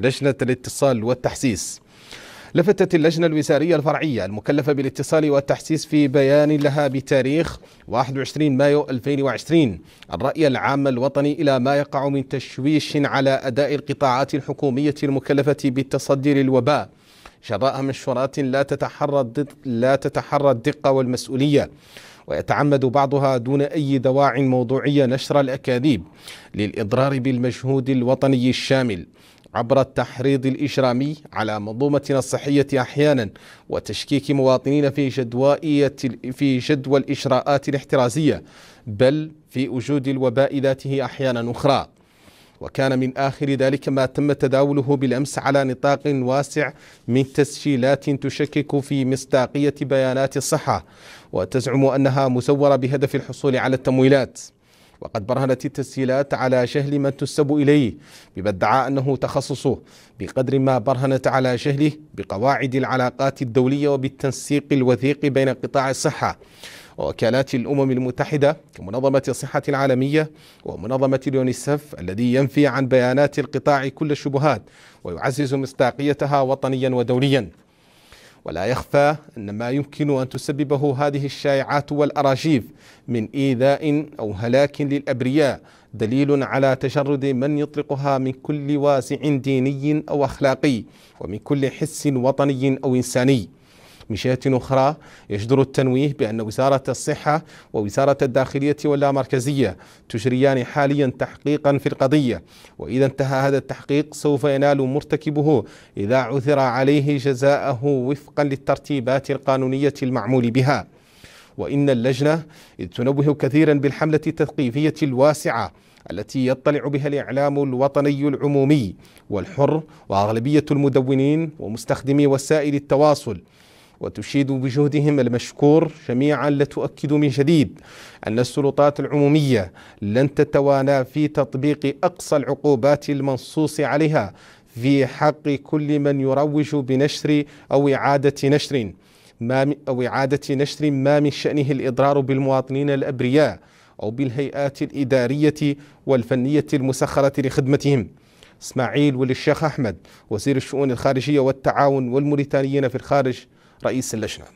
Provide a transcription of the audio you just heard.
لجنة الاتصال والتحسيس لفتت اللجنة الوزارية الفرعية المكلفة بالاتصال والتحسيس في بيان لها بتاريخ 21 مايو 2020 الرأي العام الوطني إلى ما يقع من تشويش على أداء القطاعات الحكومية المكلفة بالتصدي للوباء جراء منشورات لا تتحرى لا تتحرى الدقة والمسؤولية ويتعمد بعضها دون أي دواع موضوعية نشر الأكاذيب للإضرار بالمجهود الوطني الشامل عبر التحريض الإجرامي على منظومتنا الصحية أحيانا وتشكيك مواطنين في جدوائية في جدوى الإجراءات الاحترازية بل في وجود الوباء ذاته أحيانا أخرى وكان من آخر ذلك ما تم تداوله بالأمس على نطاق واسع من تسجيلات تشكك في مصداقية بيانات الصحة وتزعم أنها مزورة بهدف الحصول على التمويلات وقد برهنت التسهيلات على شهل من تسب إليه بما ادعى أنه تخصصه بقدر ما برهنت على شهله بقواعد العلاقات الدولية وبالتنسيق الوثيق بين قطاع الصحة ووكالات الأمم المتحدة كمنظمة الصحة العالمية ومنظمة اليونيسف الذي ينفي عن بيانات القطاع كل الشبهات ويعزز مصداقيتها وطنيا ودوليا ولا يخفى أن ما يمكن أن تسببه هذه الشائعات والأراجيف من إيذاء أو هلاك للأبرياء دليل على تجرد من يطلقها من كل وازع ديني أو أخلاقي ومن كل حس وطني أو إنساني من جهة أخرى يجدر التنويه بأن وزارة الصحة ووزارة الداخلية واللامركزية تجريان حاليا تحقيقا في القضية وإذا انتهى هذا التحقيق سوف ينال مرتكبه إذا عثر عليه جزاءه وفقا للترتيبات القانونية المعمول بها وإن اللجنة إذ تنوه كثيرا بالحملة التثقيفية الواسعة التي يطلع بها الإعلام الوطني العمومي والحر وأغلبية المدونين ومستخدمي وسائل التواصل وتشيد بجهدهم المشكور جميعا لتؤكد من جديد أن السلطات العمومية لن تتوانى في تطبيق أقصى العقوبات المنصوص عليها في حق كل من يروج بنشر أو إعادة نشر ما أو إعادة نشر ما من شأنه الإضرار بالمواطنين الأبرياء أو بالهيئات الإدارية والفنية المسخرة لخدمتهم إسماعيل وللشيخ أحمد وزير الشؤون الخارجية والتعاون والموريتانيين في الخارج رئيس اللجنة